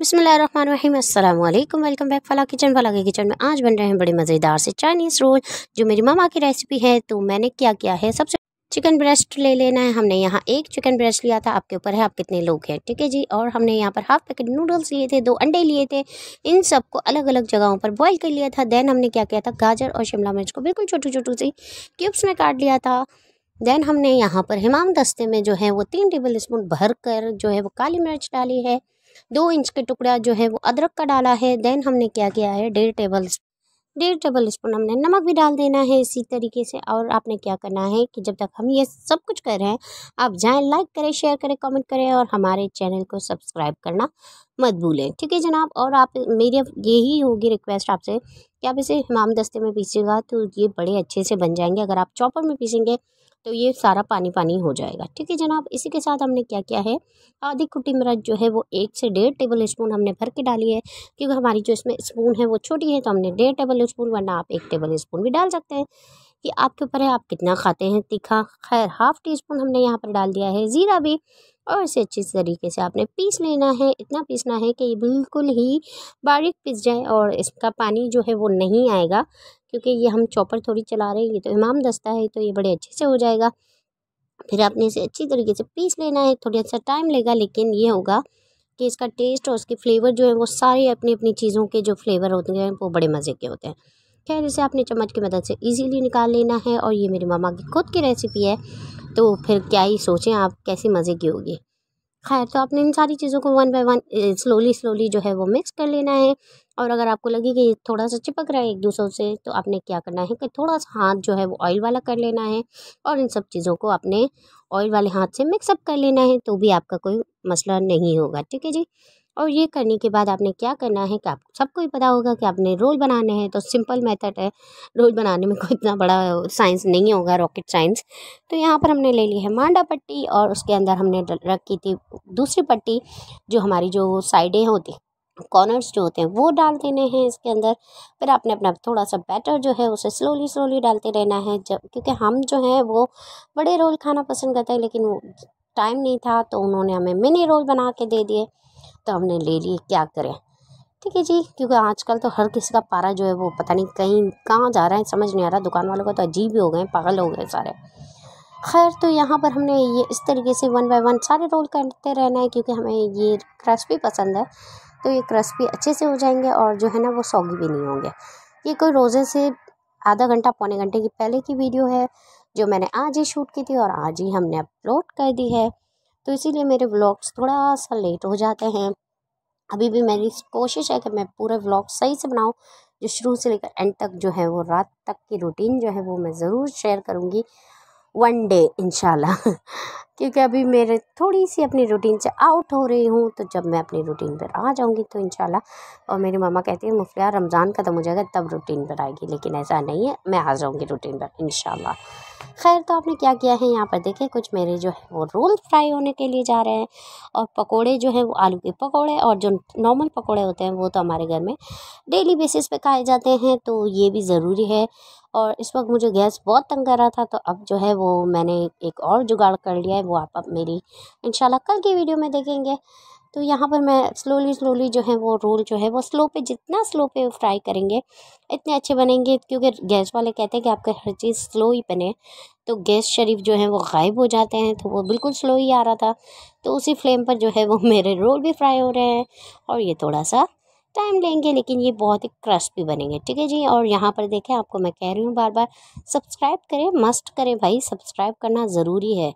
अस्सलाम अल्लाम welcome back फला किचन फला के किचन में आज बन रहे हैं बड़े मज़ेदार से चाइनीज़ रोल जो मेरी मामा की रेसिपी है तो मैंने क्या किया है सबसे चिकन ब्रेस्ट ले लेना है हमने यहाँ एक चिकन ब्रेस्ट लिया था आपके ऊपर है आप कितने लोग हैं ठीक है जी और हमने यहाँ पर हाफ पैकेट नूडल्स लिए थे दो अंडे लिए थे इन सबको अलग अलग जगहों पर बॉईल कर लिया था देन हमने क्या किया था गाजर और शिमला मिर्च को बिल्कुल छोटू छोटू सी क्यूब्स में काट लिया था देन हमने यहाँ पर हिमाम दस्ते में जो है वो तीन टेबल स्पून भर कर जो है वो काली मिर्च डाली है दो इंच के टुकड़ा जो है वो अदरक का डाला है देन हमने क्या किया है डेढ़ टेबल डेढ़ टेबल स्पून हमने नमक भी डाल देना है इसी तरीके से और आपने क्या करना है कि जब तक हम ये सब कुछ कर रहे हैं आप जाएँ लाइक करें शेयर करें कमेंट करें और हमारे चैनल को सब्सक्राइब करना मत भूलें ठीक है जनाब और आप मेरी अब यही होगी रिक्वेस्ट आपसे कि आप इसे हमाम दस्ते में पीसेगा तो ये बड़े अच्छे से बन जाएंगे अगर आप चॉपर में पीसेंगे तो ये सारा पानी पानी हो जाएगा ठीक है जनाब इसी के साथ हमने क्या किया है आधी कुटी मिर्च जो है वो एक से डेढ़ टेबल स्पून हमने भर के डाली है क्योंकि हमारी जो इसमें स्पून है वो छोटी है तो हमने डेढ़ टेबल स्पून वरना आप एक टेबल स्पून भी डाल सकते हैं ये आपके ऊपर है आप कितना खाते हैं तीखा खैर हाफ़ टी स्पून हमने यहाँ पर डाल दिया है ज़ीरा भी और इसे अच्छी तरीके से आपने पीस लेना है इतना पीसना है कि ये बिल्कुल ही बारीक पीस जाए और इसका पानी जो है वो नहीं आएगा क्योंकि ये हम चॉपर थोड़ी चला रहे हैं ये तो इमाम दस्ता है तो ये बड़े अच्छे से हो जाएगा फिर आपने इसे अच्छी तरीके से पीस लेना है थोड़ा अच्छा सा टाइम लेगा लेकिन ये होगा कि इसका टेस्ट और उसके फ्लेवर जो है वो सारे अपनी अपनी चीज़ों के जो फ्लेवर होते हैं वो बड़े मज़े के होते हैं खैर इसे आपने चम्मच की मदद से इजीली निकाल लेना है और ये मेरी मामा की खुद की रेसिपी है तो फिर क्या ही सोचें आप कैसी मज़े की होगी खैर तो आपने इन सारी चीज़ों को one by one slowly slowly जो है वो मिक्स कर लेना है और अगर आपको लगे कि थोड़ा सा चिपक रहा है एक दूसरे से तो आपने क्या करना है कि थोड़ा सा हाथ जो है वो ऑयल वाला कर लेना है और इन सब चीज़ों को आपने ऑयल वाले हाथ से मिक्सअप कर लेना है तो भी आपका कोई मसला नहीं होगा ठीक है जी और ये करने के बाद आपने क्या करना है कि आप सबको ही पता होगा कि आपने रोल बनाने हैं तो सिंपल मेथड है रोल बनाने में कोई इतना बड़ा साइंस नहीं होगा रॉकेट साइंस तो यहाँ पर हमने ले ली है मांडा पट्टी और उसके अंदर हमने रखी थी दूसरी पट्टी जो हमारी जो साइडें होती कॉर्नर्स जो होते हैं वो डाल देने हैं इसके अंदर फिर आपने अपना थोड़ा सा बैटर जो है उसे स्लोली स्लोली डालते रहना है जब क्योंकि हम जो हैं वो बड़े रोल खाना पसंद करते हैं लेकिन टाइम नहीं था तो उन्होंने हमें मिनी रोल बना के दे दिए तो हमने ले लिए क्या करें ठीक है जी क्योंकि आजकल तो हर किसी का पारा जो है वो पता नहीं कहीं कहाँ जा रहा है समझ नहीं आ रहा दुकान वालों का तो अजीब हो गए पागल हो गए सारे खैर तो यहाँ पर हमने ये इस तरीके से वन बाय वन सारे रोल करते रहना है क्योंकि हमें ये क्रस्पी पसंद है तो ये क्रस्पी अच्छे से हो जाएंगे और जो है ना वो सौगी भी नहीं होंगे ये कोई रोज़े से आधा घंटा पौने घंटे की पहले की वीडियो है जो मैंने आज ही शूट की थी और आज ही हमने अपलोड कर दी है तो इसीलिए मेरे व्लॉग्स थोड़ा सा लेट हो जाते हैं अभी भी मेरी कोशिश है कि मैं पूरा व्लॉग सही से बनाऊँ जो शुरू से लेकर एंड तक जो है वो रात तक की रूटीन जो है वो मैं ज़रूर शेयर करूँगी वन डे इन क्योंकि अभी मेरे थोड़ी सी अपनी रूटीन से आउट हो रही हूँ तो जब मैं अपनी रूटीन पर आ जाऊँगी तो इन और मेरी मामा कहती है मुफिया रमज़ान ख़त्म हो जाएगा तब रूटीन पर आएगी लेकिन ऐसा नहीं है मैं आ जाऊँगी रूटीन पर इन खैर तो आपने क्या किया है यहाँ पर देखे कुछ मेरे जो है वो रोल फ्राई होने के लिए जा रहे हैं और पकोड़े जो हैं वो आलू के पकोड़े और जो नॉर्मल पकोड़े होते हैं वो तो हमारे घर में डेली बेसिस पे खाए जाते हैं तो ये भी ज़रूरी है और इस वक्त मुझे गैस बहुत तंग कर रहा था तो अब जो है वो मैंने एक और जुगाड़ कर लिया है वो आप अब मेरी इन कल की वीडियो में देखेंगे तो यहाँ पर मैं स्लोली स्लोली जो है वो रोल जो है वो स्लो पे जितना स्लो पे फ्राई करेंगे इतने अच्छे बनेंगे क्योंकि गैस वाले कहते हैं कि आपका हर चीज़ स्लो ही बने तो गैस शरीफ जो है वो गायब हो जाते हैं तो वो बिल्कुल स्लो ही आ रहा था तो उसी फ्लेम पर जो है वो मेरे रोल भी फ्राई हो रहे हैं और ये थोड़ा सा टाइम लेंगे लेकिन ये बहुत ही क्रस्पी बनेंगे ठीक है जी और यहाँ पर देखें आपको मैं कह रही हूँ बार बार सब्सक्राइब करें मस्ट करें भाई सब्सक्राइब करना ज़रूरी है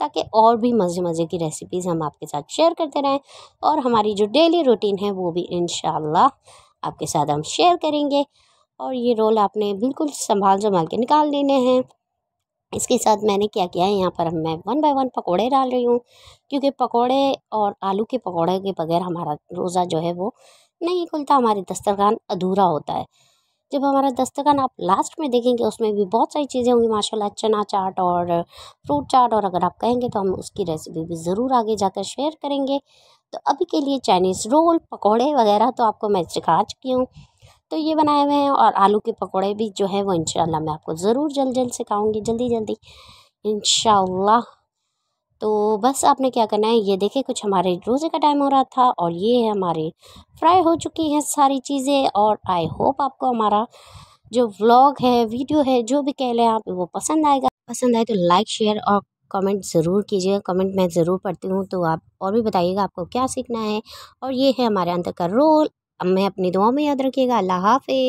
ताकि और भी मज़े मज़े की रेसिपीज़ हम आपके साथ शेयर करते रहें और हमारी जो डेली रूटीन है वो भी इन आपके साथ हम शेयर करेंगे और ये रोल आपने बिल्कुल संभाल संभाल के निकाल लेने हैं इसके साथ मैंने क्या किया है यहाँ पर मैं वन बाय वन पकोड़े डाल रही हूँ क्योंकि पकोड़े और आलू के पकोड़े के बगैर हमारा रोज़ा जो है वो नहीं खुलता हमारे दस्तरखान अधूरा होता है जब हमारा दस्तरखान आप लास्ट में देखेंगे उसमें भी बहुत सारी चीज़ें होंगी माशाल्लाह चना चाट और फ्रूट चाट और अगर आप कहेंगे तो हम उसकी रेसिपी भी ज़रूर आगे जाकर शेयर करेंगे तो अभी के लिए चाइनीज़ रोल पकौड़े वगैरह तो आपको मैं सिखा चुकी हूँ तो ये बनाए हुए हैं और आलू के पकौड़े भी जो है वो इन मैं आपको ज़रूर जल्द जल्द सिखाऊँगी जल्दी जल्दी इन तो बस आपने क्या करना है ये देखिए कुछ हमारे रोज़े का टाइम हो रहा था और ये है हमारे फ्राई हो चुकी हैं सारी चीज़ें और आई होप आपको हमारा जो व्लॉग है वीडियो है जो भी कह लें आप वो पसंद आएगा पसंद आए तो लाइक शेयर और कमेंट ज़रूर कीजिएगा कमेंट मैं ज़रूर पढ़ती हूँ तो आप और भी बताइएगा आपको क्या सीखना है और ये है हमारे अंदर का रोल अब मैं अपनी दुआ में याद रखिएगा अल्लाह हाफि